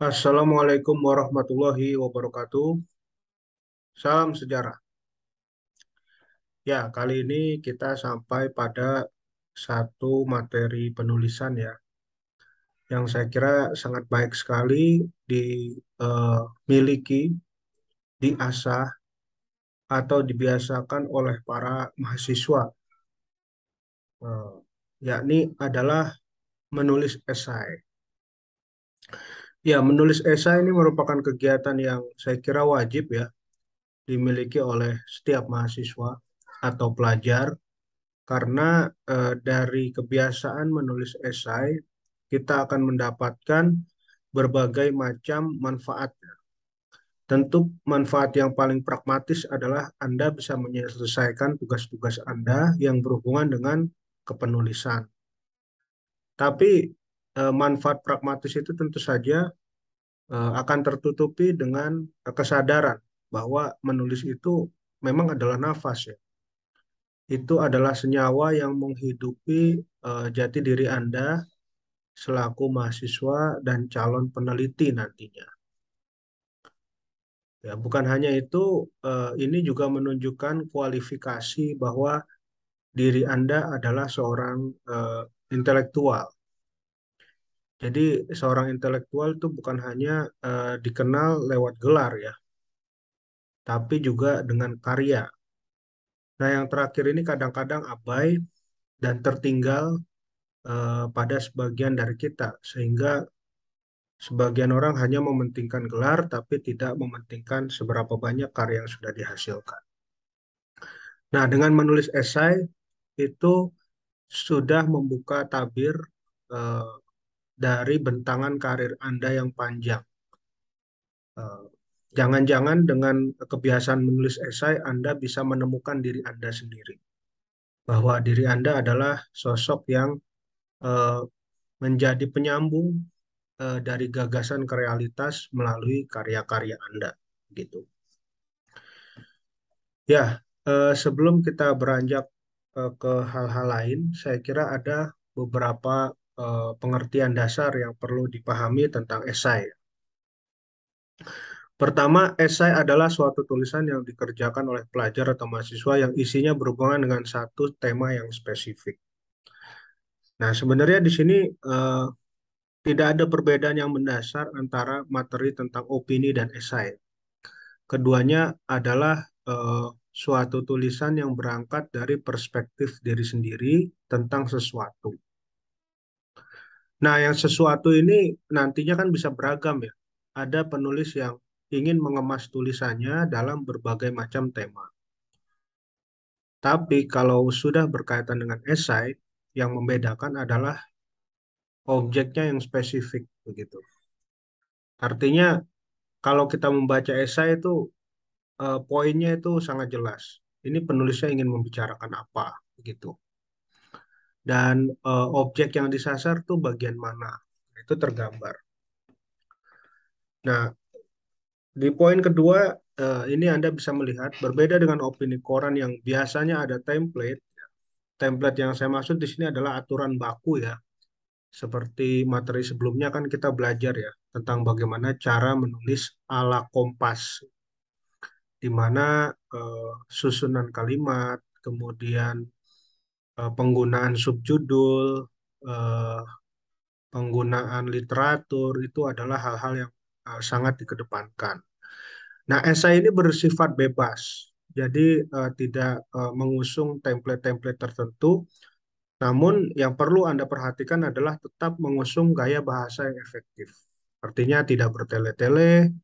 Assalamualaikum warahmatullahi wabarakatuh. Salam sejarah. Ya, kali ini kita sampai pada satu materi penulisan ya. Yang saya kira sangat baik sekali dimiliki, eh, diasah, atau dibiasakan oleh para mahasiswa. Eh, yakni adalah menulis esai Ya, menulis esai ini merupakan kegiatan yang saya kira wajib ya dimiliki oleh setiap mahasiswa atau pelajar karena eh, dari kebiasaan menulis esai kita akan mendapatkan berbagai macam manfaatnya. Tentu manfaat yang paling pragmatis adalah Anda bisa menyelesaikan tugas-tugas Anda yang berhubungan dengan kepenulisan. Tapi Eh, manfaat pragmatis itu tentu saja eh, akan tertutupi dengan eh, kesadaran bahwa menulis itu memang adalah nafas ya. Itu adalah senyawa yang menghidupi jati diri Anda selaku mahasiswa dan calon peneliti nantinya. Ya, bukan hanya itu, ini juga menunjukkan kualifikasi bahwa diri Anda adalah seorang intelektual. Jadi seorang intelektual itu bukan hanya uh, dikenal lewat gelar ya, tapi juga dengan karya. Nah, yang terakhir ini kadang-kadang abai dan tertinggal uh, pada sebagian dari kita, sehingga sebagian orang hanya mementingkan gelar, tapi tidak mementingkan seberapa banyak karya yang sudah dihasilkan. Nah, dengan menulis esai itu sudah membuka tabir uh, dari bentangan karir Anda yang panjang. Eh, jangan-jangan dengan kebiasaan menulis esai, Anda bisa menemukan diri Anda sendiri. Bahwa diri Anda adalah sosok yang eh, menjadi penyambung eh, dari gagasan ke realitas melalui karya-karya Anda. gitu. Ya, sebelum kita beranjak ke hal-hal lain, saya kira ada beberapa Eh, pengertian dasar yang perlu dipahami tentang esai. Pertama, esai adalah suatu tulisan yang dikerjakan oleh pelajar atau mahasiswa yang isinya berhubungan dengan satu tema yang spesifik. Nah, sebenarnya di sini eh, tidak ada perbedaan yang mendasar antara materi tentang opini dan esai. Keduanya adalah eh, suatu tulisan yang berangkat dari perspektif diri sendiri tentang sesuatu. Nah, yang sesuatu ini nantinya kan bisa beragam ya. Ada penulis yang ingin mengemas tulisannya dalam berbagai macam tema. Tapi kalau sudah berkaitan dengan esai, yang membedakan adalah objeknya yang spesifik begitu. Artinya kalau kita membaca esai itu eh, poinnya itu sangat jelas. Ini penulisnya ingin membicarakan apa begitu dan uh, objek yang disasar tuh bagian mana itu tergambar. Nah, di poin kedua uh, ini Anda bisa melihat berbeda dengan opini koran yang biasanya ada template. Template yang saya maksud di sini adalah aturan baku ya. Seperti materi sebelumnya kan kita belajar ya tentang bagaimana cara menulis ala kompas. Di mana uh, susunan kalimat, kemudian Eh, penggunaan subjudul, eh, penggunaan literatur itu adalah hal-hal yang eh, sangat dikedepankan. Nah, esai ini bersifat bebas, jadi tidak mengusung template-template tertentu. Namun yang perlu Anda perhatikan adalah tetap mengusung gaya bahasa yang efektif. Artinya tidak bertele-tele,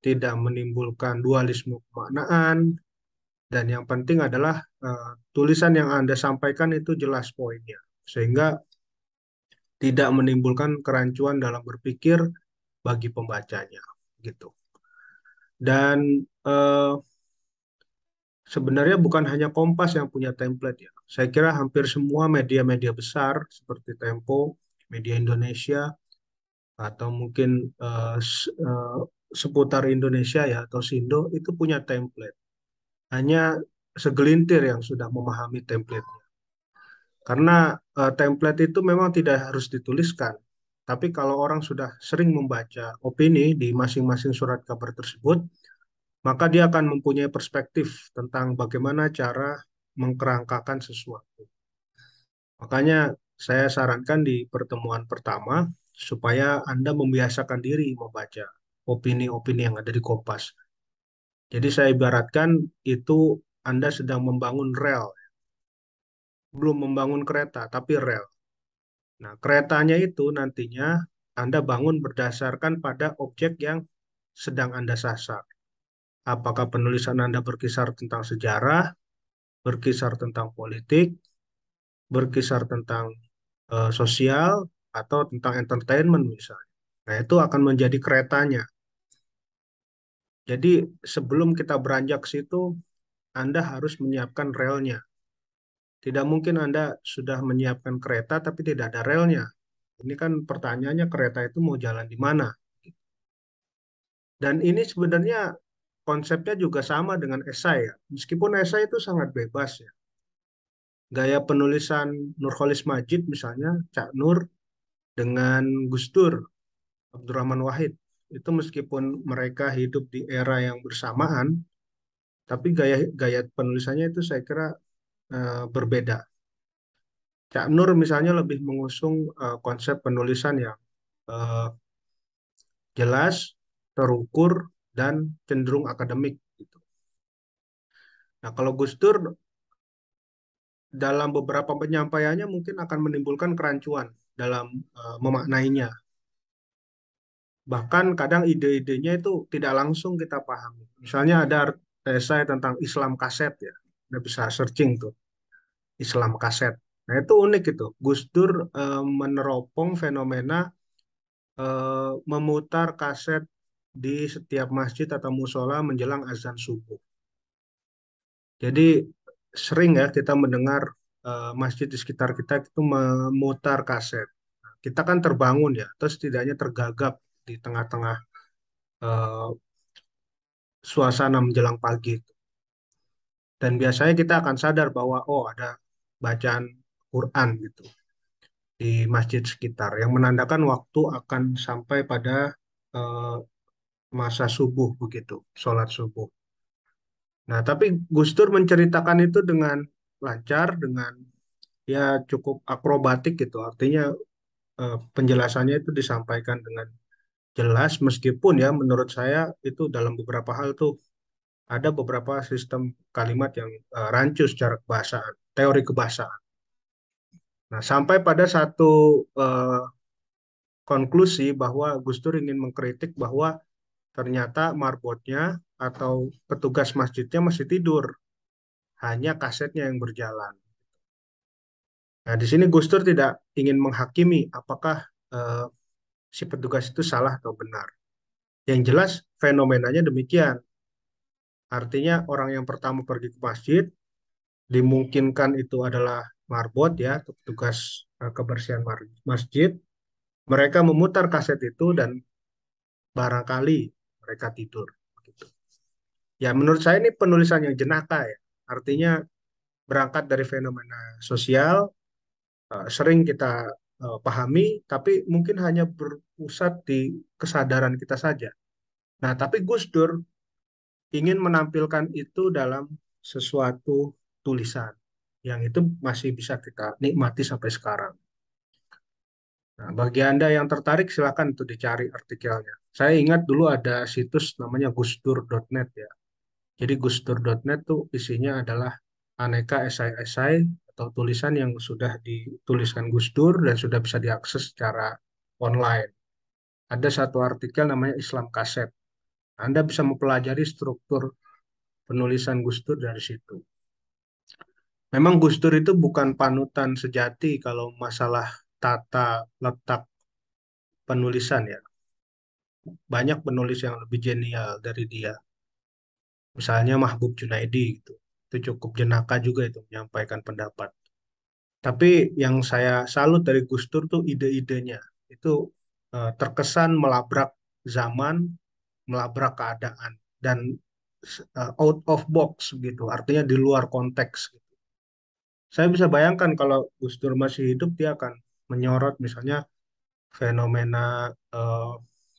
tidak menimbulkan dualisme pemaknaan, dan yang penting adalah uh, tulisan yang Anda sampaikan itu jelas poinnya, sehingga tidak menimbulkan kerancuan dalam berpikir bagi pembacanya, gitu. Dan uh, sebenarnya bukan hanya Kompas yang punya template ya. Saya kira hampir semua media-media besar seperti Tempo, Media Indonesia, atau mungkin uh, uh, seputar Indonesia ya atau Sindo itu punya template hanya segelintir yang sudah memahami template-nya. Karena uh, template itu memang tidak harus dituliskan, tapi kalau orang sudah sering membaca opini di masing-masing surat kabar tersebut, maka dia akan mempunyai perspektif tentang bagaimana cara mengkerangkakan sesuatu. Makanya saya sarankan di pertemuan pertama supaya Anda membiasakan diri membaca opini-opini yang ada di Kompas. Jadi saya ibaratkan itu Anda sedang membangun rel. Belum membangun kereta, tapi rel. Nah, keretanya itu nantinya Anda bangun berdasarkan pada objek yang sedang Anda sasar. Apakah penulisan Anda berkisar tentang sejarah, berkisar tentang politik, berkisar tentang uh, sosial, atau tentang entertainment misalnya. Nah, itu akan menjadi keretanya. Jadi sebelum kita beranjak ke situ, Anda harus menyiapkan relnya. Tidak mungkin Anda sudah menyiapkan kereta tapi tidak ada relnya. Ini kan pertanyaannya kereta itu mau jalan di mana? Dan ini sebenarnya konsepnya juga sama dengan esai ya. Meskipun esai itu sangat bebas ya. Gaya penulisan Nurholis Majid misalnya, Cak Nur dengan Gus Dur, Abdurrahman Wahid itu meskipun mereka hidup di era yang bersamaan, tapi gaya gaya penulisannya itu saya kira uh, berbeda. Cak Nur misalnya lebih mengusung uh, konsep penulisan yang uh, jelas, terukur, dan cenderung akademik. Gitu. Nah, kalau Gus Dur dalam beberapa penyampaiannya mungkin akan menimbulkan kerancuan dalam uh, memaknainya bahkan kadang ide-idenya itu tidak langsung kita pahami. Misalnya ada esai eh, tentang Islam kaset ya, Anda bisa searching tuh Islam kaset. Nah itu unik itu, Gus Dur e, meneropong fenomena e, memutar kaset di setiap masjid atau musola menjelang azan subuh. Jadi sering ya kita mendengar e, masjid di sekitar kita itu memutar kaset. Kita kan terbangun ya, terus setidaknya tergagap di tengah-tengah uh, suasana menjelang pagi itu. Dan biasanya kita akan sadar bahwa oh ada bacaan Quran gitu di masjid sekitar yang menandakan waktu akan sampai pada uh, masa subuh begitu, sholat subuh. Nah, tapi Gus Dur menceritakan itu dengan lancar, dengan ya cukup akrobatik gitu. Artinya uh, penjelasannya itu disampaikan dengan jelas meskipun ya menurut saya itu dalam beberapa hal tuh ada beberapa sistem kalimat yang uh, rancu secara kebahasaan, teori kebahasaan. Nah, sampai pada satu uh, konklusi bahwa Gus Dur ingin mengkritik bahwa ternyata marbotnya atau petugas masjidnya masih tidur. Hanya kasetnya yang berjalan. Nah, di sini Gus Dur tidak ingin menghakimi apakah uh, si petugas itu salah atau benar. Yang jelas fenomenanya demikian. Artinya orang yang pertama pergi ke masjid dimungkinkan itu adalah marbot ya, petugas eh, kebersihan masjid. Mereka memutar kaset itu dan barangkali mereka tidur. Ya menurut saya ini penulisan yang jenaka ya. Artinya berangkat dari fenomena sosial eh, sering kita Eh, pahami, tapi mungkin hanya berpusat di kesadaran kita saja. Nah, tapi Gus Dur ingin menampilkan itu dalam sesuatu tulisan yang itu masih bisa kita nikmati sampai sekarang. Nah, bagi Anda yang tertarik, silakan itu dicari artikelnya. Saya ingat dulu ada situs namanya gusdur.net ya. Jadi gusdur.net tuh isinya adalah aneka esai-esai atau tulisan yang sudah dituliskan Gus Dur dan sudah bisa diakses secara online. Ada satu artikel namanya Islam Kaset. Anda bisa mempelajari struktur penulisan Gus Dur dari situ. Memang Gus Dur itu bukan panutan sejati kalau masalah tata letak penulisan ya. Banyak penulis yang lebih jenial dari dia. Misalnya Mahbub Junaidi gitu itu cukup jenaka juga itu menyampaikan pendapat. Tapi yang saya salut dari Gus Dur tuh ide-idenya itu uh, terkesan melabrak zaman, melabrak keadaan dan uh, out of box gitu, artinya di luar konteks. Gitu. Saya bisa bayangkan kalau Gus Dur masih hidup dia akan menyorot misalnya fenomena uh, eh,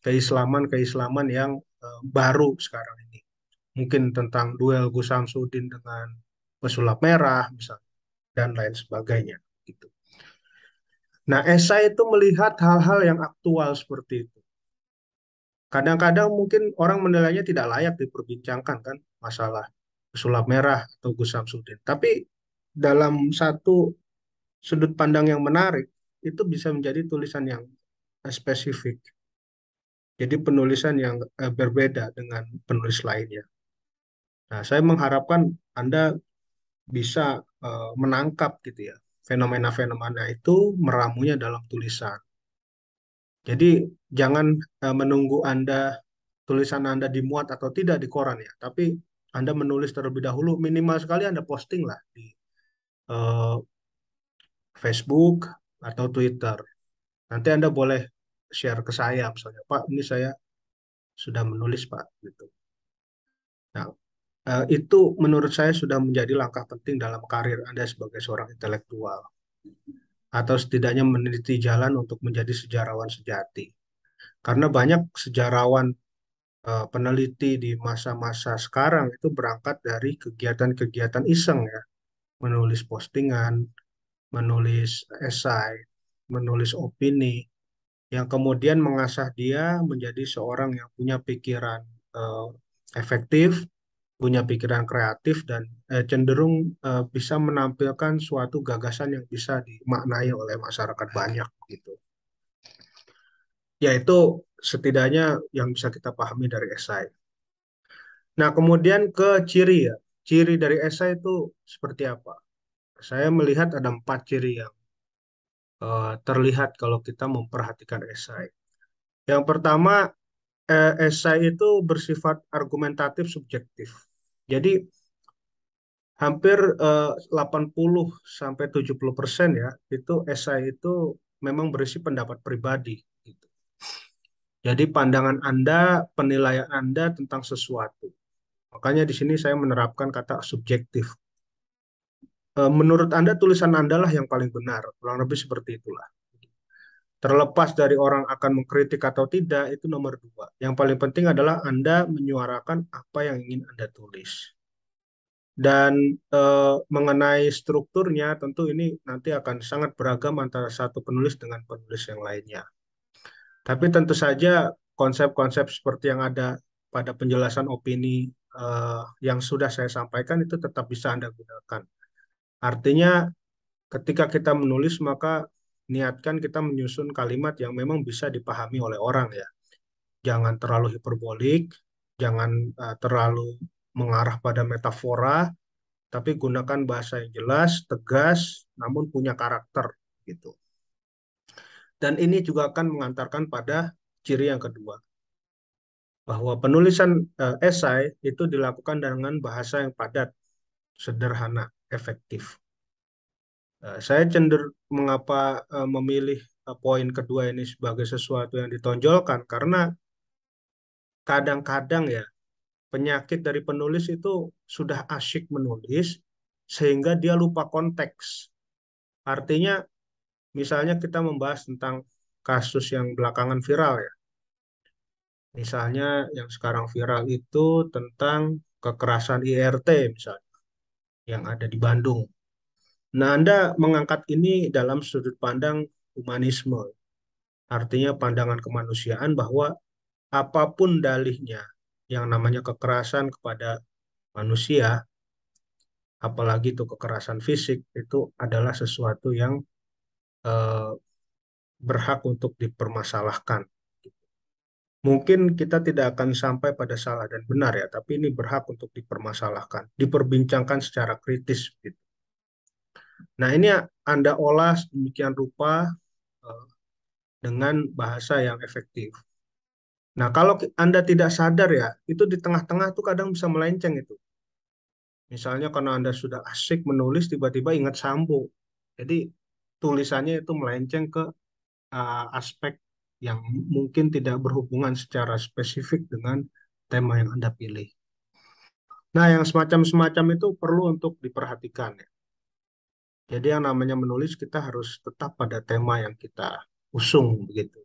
keislaman keislaman yang uh, baru sekarang ini mungkin tentang duel Gus Samsudin dengan pesulap merah misalnya dan lain sebagainya gitu. Nah, esai itu melihat hal-hal yang aktual seperti itu. Kadang-kadang mungkin orang menilainya tidak layak diperbincangkan kan masalah pesulap merah atau Gus Samsudin. Tapi dalam satu sudut pandang yang menarik itu bisa menjadi tulisan yang spesifik. Jadi penulisan yang eh, berbeda dengan penulis lainnya. Nah, saya mengharapkan Anda bisa uh, menangkap gitu ya fenomena-fenomena itu meramunya dalam tulisan. Jadi jangan uh, menunggu Anda tulisan Anda dimuat atau tidak di koran ya, tapi Anda menulis terlebih dahulu minimal sekali Anda posting lah di uh, Facebook atau Twitter. Nanti Anda boleh share ke saya misalnya, Pak, ini saya sudah menulis, Pak, gitu. Nah, Eh, itu menurut saya sudah menjadi langkah penting dalam karir Anda sebagai seorang intelektual. Atau setidaknya meneliti jalan untuk menjadi sejarawan sejati. Karena banyak sejarawan uh, peneliti di masa-masa sekarang itu berangkat dari kegiatan-kegiatan iseng ya. Menulis postingan, menulis esai, menulis opini, yang kemudian mengasah dia menjadi seorang yang punya pikiran uh, efektif, punya pikiran kreatif dan eh, cenderung eh, bisa menampilkan suatu gagasan yang bisa dimaknai oleh masyarakat banyak gitu. Yaitu setidaknya yang bisa kita pahami dari esai. Nah, kemudian ke ciri ya. Ciri dari esai itu seperti apa? Saya melihat ada empat ciri yang uh, terlihat kalau kita memperhatikan esai. Yang pertama, eh, esai itu bersifat argumentatif subjektif. Jadi hampir eh, uh, 80 sampai 70 persen ya itu esai itu memang berisi pendapat pribadi. Gitu. Jadi pandangan Anda, penilaian Anda tentang sesuatu. Makanya di sini saya menerapkan kata subjektif. Eh, menurut Anda tulisan Anda lah yang paling benar, kurang lebih seperti itulah. Terlepas dari orang akan mengkritik atau tidak, itu nomor dua. Yang paling penting adalah Anda menyuarakan apa yang ingin Anda tulis. Dan eh, mengenai strukturnya, tentu ini nanti akan sangat beragam antara satu penulis dengan penulis yang lainnya. Tapi tentu saja konsep-konsep seperti yang ada pada penjelasan opini eh, yang sudah saya sampaikan itu tetap bisa Anda gunakan. Artinya ketika kita menulis maka niatkan kita menyusun kalimat yang memang bisa dipahami oleh orang ya. Jangan terlalu hiperbolik, jangan uh, terlalu mengarah pada metafora, tapi gunakan bahasa yang jelas, tegas, namun punya karakter gitu. Dan ini juga akan mengantarkan pada ciri yang kedua, bahwa penulisan uh, esai itu dilakukan dengan bahasa yang padat, sederhana, efektif. Eh, saya cenderung mengapa eh, memilih eh, poin kedua ini sebagai sesuatu yang ditonjolkan karena kadang-kadang ya penyakit dari penulis itu sudah asyik menulis sehingga dia lupa konteks. Artinya misalnya kita membahas tentang kasus yang belakangan viral ya. Misalnya yang sekarang viral itu tentang kekerasan IRT misalnya yang ada di Bandung Nah, Anda mengangkat ini dalam sudut pandang humanisme. Artinya pandangan kemanusiaan bahwa apapun dalihnya yang namanya kekerasan kepada manusia, apalagi itu kekerasan fisik, itu adalah sesuatu yang eh, berhak untuk dipermasalahkan. Mungkin kita tidak akan sampai pada salah dan benar ya, tapi ini berhak untuk dipermasalahkan, diperbincangkan secara kritis gitu. Nah, ini Anda olah demikian rupa eh, dengan bahasa yang efektif. Nah, kalau Anda tidak sadar ya, itu di tengah-tengah tuh kadang bisa melenceng itu. Misalnya karena Anda sudah asik menulis, tiba-tiba ingat Sambo. Jadi, tulisannya itu melenceng ke eh, aspek yang mungkin tidak berhubungan secara spesifik dengan tema yang Anda pilih. Nah, yang semacam-semacam itu perlu untuk diperhatikan ya. Jadi yang namanya menulis kita harus tetap pada tema yang kita usung begitu.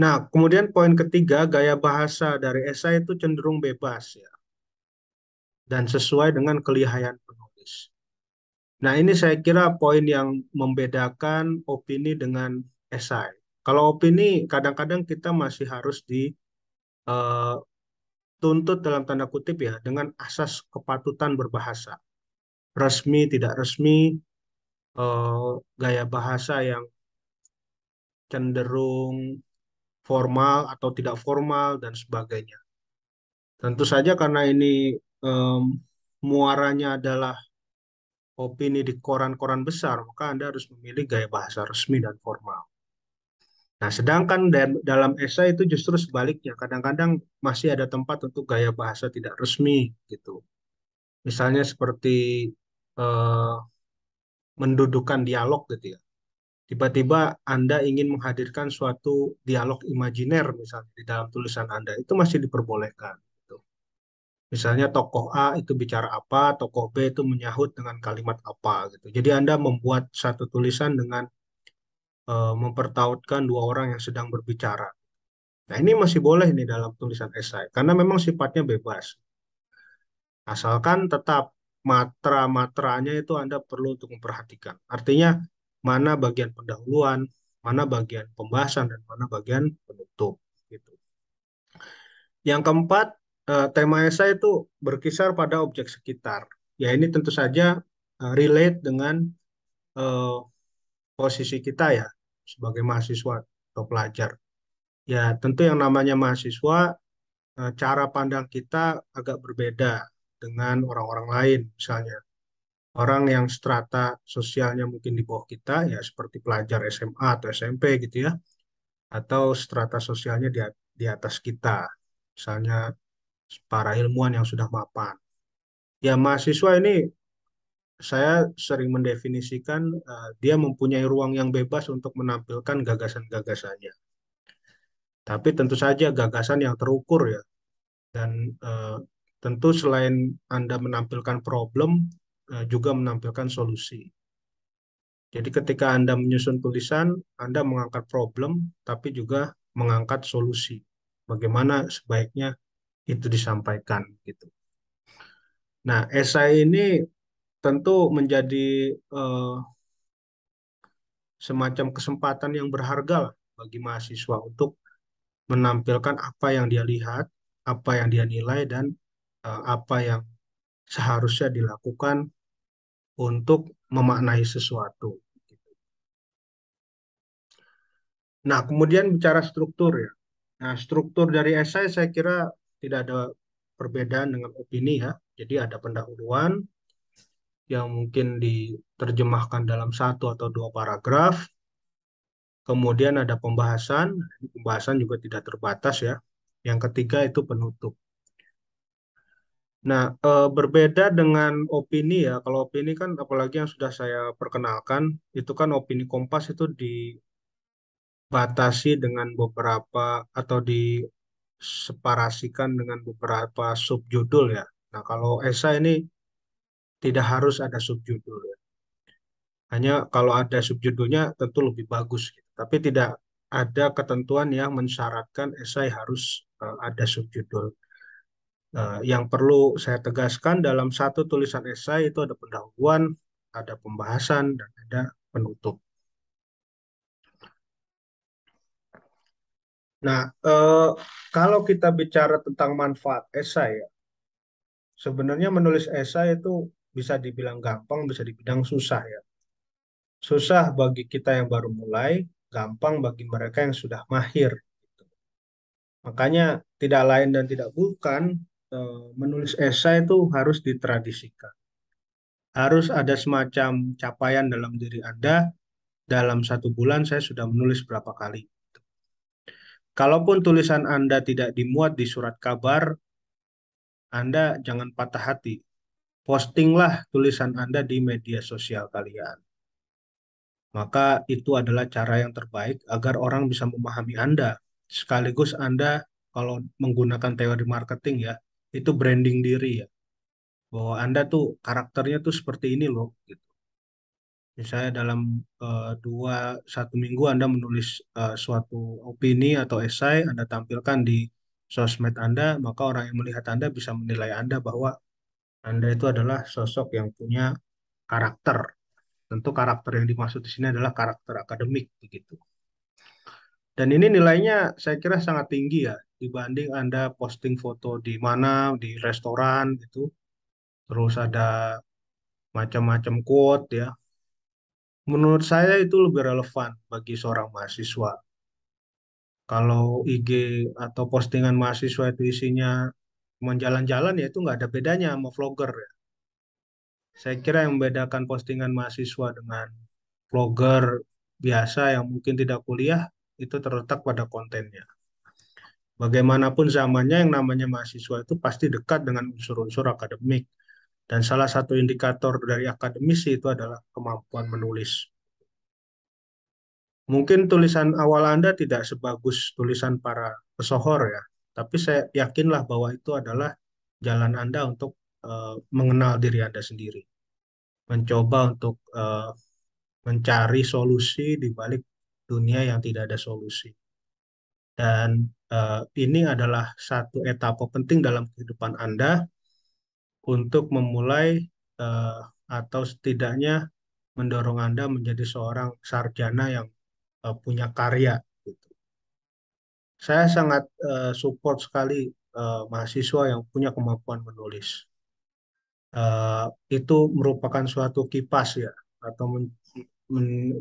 Nah, kemudian poin ketiga, gaya bahasa dari esai itu cenderung bebas ya. Dan sesuai dengan kelihayan penulis. Nah, ini saya kira poin yang membedakan opini dengan esai. Kalau opini kadang-kadang kita masih harus dituntut eh, dalam tanda kutip ya dengan asas kepatutan berbahasa resmi tidak resmi eh, gaya bahasa yang cenderung formal atau tidak formal dan sebagainya tentu saja karena ini um, muaranya adalah opini di koran-koran besar, maka Anda harus memilih gaya bahasa resmi dan formal. Nah, sedangkan dalam esai itu justru sebaliknya. Kadang-kadang masih ada tempat untuk gaya bahasa tidak resmi gitu. Misalnya seperti eh, mendudukan dialog gitu ya. Tiba-tiba Anda ingin menghadirkan suatu dialog imajiner misalnya di dalam tulisan Anda itu masih diperbolehkan. Gitu. Misalnya tokoh A itu bicara apa, tokoh B itu menyahut dengan kalimat apa gitu. Jadi Anda membuat satu tulisan dengan eh, mempertautkan dua orang yang sedang berbicara. Nah, ini masih boleh nih dalam tulisan esai karena memang sifatnya bebas. Asalkan tetap matra-matranya itu Anda perlu untuk memperhatikan. Artinya, mana bagian pendahuluan, mana bagian pembahasan, dan mana bagian penutup. Gitu. Yang keempat, eh, tema esai itu berkisar pada objek sekitar. Ya, ini tentu saja eh, relate dengan uh, posisi kita ya, sebagai mahasiswa atau pelajar. Ya, tentu yang namanya mahasiswa, cara pandang kita agak berbeda dengan orang-orang lain misalnya. Orang yang strata sosialnya mungkin di bawah kita ya seperti pelajar SMA atau SMP gitu ya. Atau strata sosialnya di, di atas kita. Misalnya para ilmuwan yang sudah mapan. Ya mahasiswa ini saya sering mendefinisikan uh, dia mempunyai ruang yang bebas untuk menampilkan gagasan-gagasannya. Tapi tentu saja gagasan yang terukur ya dan uh, Tentu selain Anda menampilkan problem, eh, juga menampilkan solusi. Jadi ketika Anda menyusun tulisan, Anda mengangkat problem, tapi juga mengangkat solusi. Bagaimana sebaiknya itu disampaikan. gitu. Nah, esai ini tentu menjadi eh, semacam kesempatan yang berharga bagi mahasiswa untuk menampilkan apa yang dia lihat, apa yang dia nilai, dan Eh, apa yang seharusnya dilakukan untuk memaknai sesuatu. Gitu. Nah, kemudian bicara struktur ya. Nah, struktur dari esai saya kira tidak ada perbedaan dengan opini ya. Jadi ada pendahuluan yang mungkin diterjemahkan dalam satu atau dua paragraf. Kemudian ada pembahasan, nah, pembahasan juga tidak terbatas ya. Yang ketiga itu penutup. Nah, e, berbeda dengan opini ya. Kalau opini kan apalagi yang sudah saya perkenalkan, itu kan opini Kompas itu dibatasi dengan beberapa atau diseparasikan dengan beberapa subjudul ya. Nah, kalau esai ini tidak harus ada subjudul ya. Hanya kalau ada subjudulnya tentu lebih bagus gitu. Tapi tidak ada ketentuan yang mensyaratkan esai harus e, ada subjudul. Nah, yang perlu saya tegaskan dalam satu tulisan esai itu ada pendahuluan, ada pembahasan, dan ada penutup. Nah, eh, kalau kita bicara tentang manfaat esai, ya, sebenarnya menulis esai itu bisa dibilang gampang, bisa dibilang susah ya. Susah bagi kita yang baru mulai, gampang bagi mereka yang sudah mahir. Gitu. Makanya tidak lain dan tidak bukan Eh, menulis esai itu harus ditradisikan. Harus ada semacam capaian dalam diri Anda, dalam satu bulan saya sudah menulis berapa kali. Kalaupun tulisan Anda tidak dimuat di surat kabar, Anda jangan patah hati. Postinglah tulisan Anda di media sosial kalian. Maka itu adalah cara yang terbaik agar orang bisa memahami Anda. Sekaligus Anda kalau menggunakan teori marketing ya, itu branding diri ya bahwa anda tuh karakternya tuh seperti ini loh gitu misalnya dalam uh, dua satu minggu anda menulis uh, suatu opini atau esai anda tampilkan di sosmed anda maka orang yang melihat anda bisa menilai anda bahwa anda itu adalah sosok yang punya karakter tentu karakter yang dimaksud di sini adalah karakter akademik begitu dan ini nilainya saya kira sangat tinggi ya dibanding Anda posting foto di mana, di restoran gitu. Terus ada macam-macam quote ya. Menurut saya itu lebih relevan bagi seorang mahasiswa. Kalau IG atau postingan mahasiswa itu isinya menjalan-jalan ya itu nggak ada bedanya sama vlogger ya. Saya kira yang membedakan postingan mahasiswa dengan vlogger biasa yang mungkin tidak kuliah itu terletak pada kontennya. Bagaimanapun zamannya yang namanya mahasiswa itu pasti dekat dengan unsur-unsur akademik. Dan salah satu indikator dari akademisi itu adalah kemampuan menulis. Mungkin tulisan awal Anda tidak sebagus tulisan para pesohor ya, tapi saya yakinlah bahwa itu adalah jalan Anda untuk uh, mengenal diri Anda sendiri. Mencoba untuk uh, mencari solusi di balik dunia yang tidak ada solusi. Dan uh, ini adalah satu etapa penting dalam kehidupan Anda untuk memulai uh, atau setidaknya mendorong Anda menjadi seorang sarjana yang uh, punya karya. Gitu. Saya sangat uh, support sekali uh, mahasiswa yang punya kemampuan menulis. Uh, itu merupakan suatu kipas ya, atau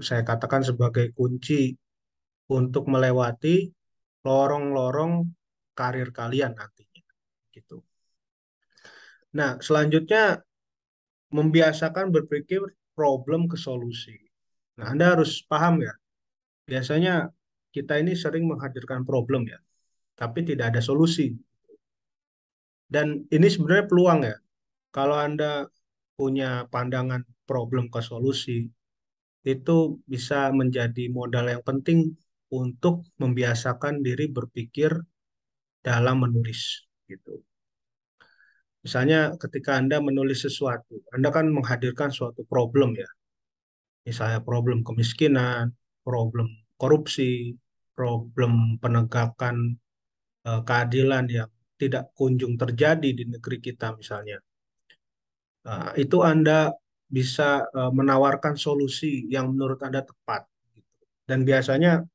saya katakan sebagai kunci untuk melewati lorong-lorong karir kalian nantinya gitu. Nah, selanjutnya membiasakan berpikir problem ke solusi. Nah, Anda harus paham ya. Biasanya kita ini sering menghadirkan problem ya, tapi tidak ada solusi. Dan ini sebenarnya peluang ya. Kalau Anda punya pandangan problem ke solusi, itu bisa menjadi modal yang penting untuk membiasakan diri berpikir dalam menulis gitu. Misalnya ketika Anda menulis sesuatu, Anda kan menghadirkan suatu problem ya. Misalnya problem kemiskinan, problem korupsi, problem penegakan e, keadilan yang tidak kunjung terjadi di negeri kita misalnya. Nah, itu Anda bisa uh, menawarkan solusi yang menurut Anda tepat. Gitu. Dan biasanya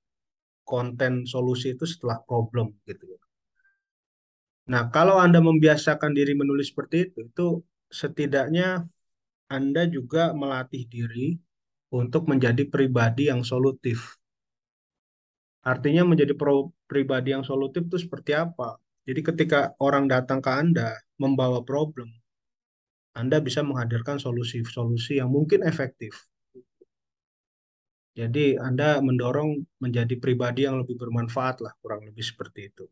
konten solusi itu setelah problem gitu ya. Nah, kalau Anda membiasakan diri menulis seperti itu, itu setidaknya Anda juga melatih diri untuk menjadi pribadi yang solutif. Artinya menjadi pro, pribadi yang solutif itu seperti apa? Jadi ketika orang datang ke Anda membawa problem, anda bisa menghadirkan solusi-solusi yang mungkin efektif. Jadi Anda mendorong menjadi pribadi yang lebih bermanfaat lah, kurang lebih seperti itu.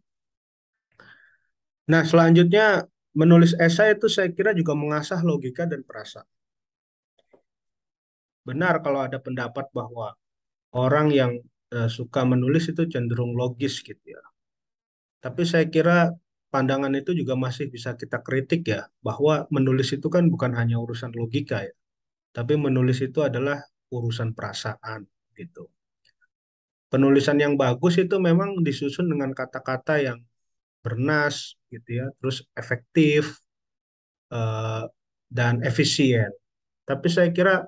Nah, selanjutnya menulis esai itu saya kira juga mengasah logika dan perasaan. Benar kalau ada pendapat bahwa orang yang eh, suka menulis itu cenderung logis gitu ya. Tapi saya kira pandangan itu juga masih bisa kita kritik ya, bahwa menulis itu kan bukan hanya urusan logika ya, tapi menulis itu adalah urusan perasaan gitu. Penulisan yang bagus itu memang disusun dengan kata-kata yang bernas gitu ya, terus efektif uh, dan efisien. Tapi saya kira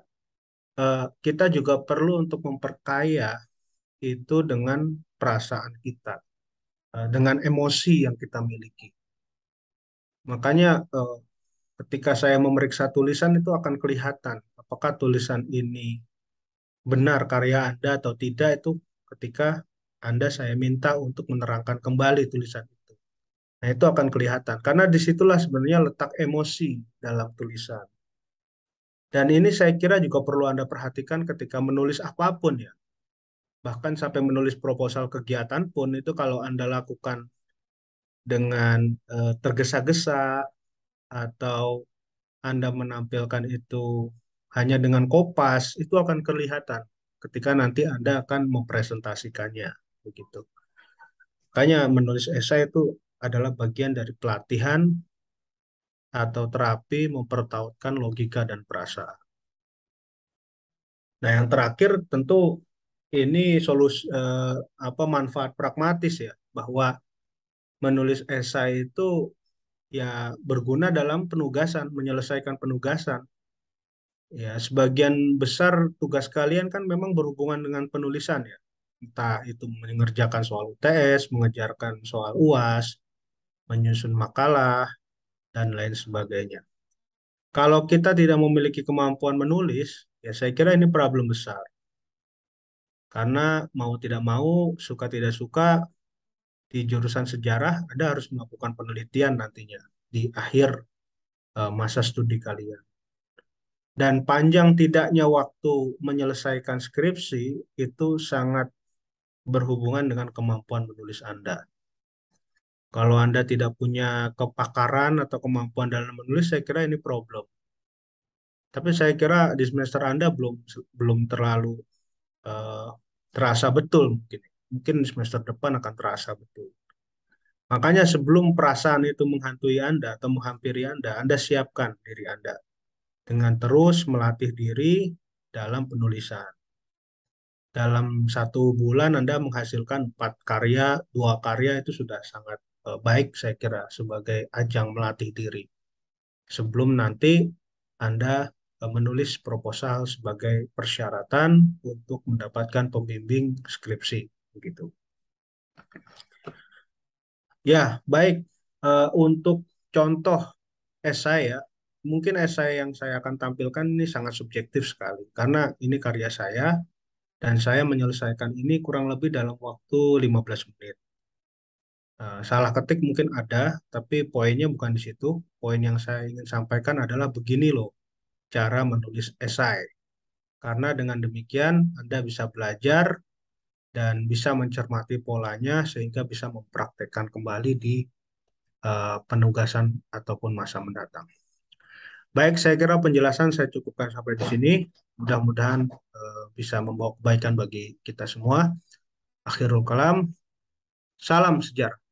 uh, kita juga perlu untuk memperkaya itu dengan perasaan kita Eh, dengan emosi yang kita miliki. Makanya eh, ketika saya memeriksa tulisan itu akan kelihatan apakah tulisan ini benar karya Anda atau tidak itu ketika Anda saya minta untuk menerangkan kembali tulisan itu. Nah, itu akan kelihatan karena disitulah sebenarnya letak emosi dalam tulisan. Dan ini saya kira juga perlu Anda perhatikan ketika menulis apapun ya bahkan sampai menulis proposal kegiatan pun itu kalau Anda lakukan dengan uh, tergesa-gesa atau Anda menampilkan itu hanya dengan kopas itu akan kelihatan ketika nanti Anda akan mempresentasikannya begitu. Makanya menulis esai itu adalah bagian dari pelatihan atau terapi mempertautkan logika dan perasaan. Nah, yang terakhir tentu ini solusi eh, apa manfaat pragmatis ya bahwa menulis esai itu ya berguna dalam penugasan, menyelesaikan penugasan. Ya, sebagian besar tugas kalian kan memang berhubungan dengan penulisan ya. Entah itu mengerjakan soal UTS, mengejarkan soal UAS, menyusun makalah, dan lain sebagainya. Kalau kita tidak memiliki kemampuan menulis, ya saya kira ini problem besar. Karena mau tidak mau, suka tidak suka, di jurusan sejarah Anda harus melakukan penelitian nantinya di akhir eh, masa studi kalian. Dan panjang tidaknya waktu menyelesaikan skripsi itu sangat berhubungan dengan kemampuan menulis Anda. Kalau Anda tidak punya kepakaran atau kemampuan dalam menulis, saya kira ini problem. Tapi saya kira di semester Anda belum belum terlalu uh, terasa betul mungkin. Mungkin semester depan akan terasa betul. Makanya sebelum perasaan itu menghantui Anda atau menghampiri Anda, Anda siapkan diri Anda dengan terus melatih diri dalam penulisan. Dalam satu bulan Anda menghasilkan empat karya, dua karya itu sudah sangat eh, baik saya kira sebagai ajang melatih diri. Sebelum nanti Anda Eh, menulis proposal sebagai persyaratan untuk mendapatkan pembimbing skripsi begitu. Ya, baik. Eh, untuk contoh esai ya, mungkin esai yang saya akan tampilkan ini sangat subjektif sekali karena ini karya saya dan saya menyelesaikan ini kurang lebih dalam waktu 15 menit. Eh, salah ketik mungkin ada, tapi poinnya bukan di situ. Poin yang saya ingin sampaikan adalah begini loh cara menulis esai. Karena dengan demikian Anda bisa belajar dan bisa mencermati polanya sehingga bisa mempraktekkan kembali di uh, penugasan ataupun masa mendatang. Baik, saya kira penjelasan saya cukupkan sampai di sini. Mudah-mudahan uh, bisa membawa kebaikan bagi kita semua. Akhirul kalam, salam sejarah.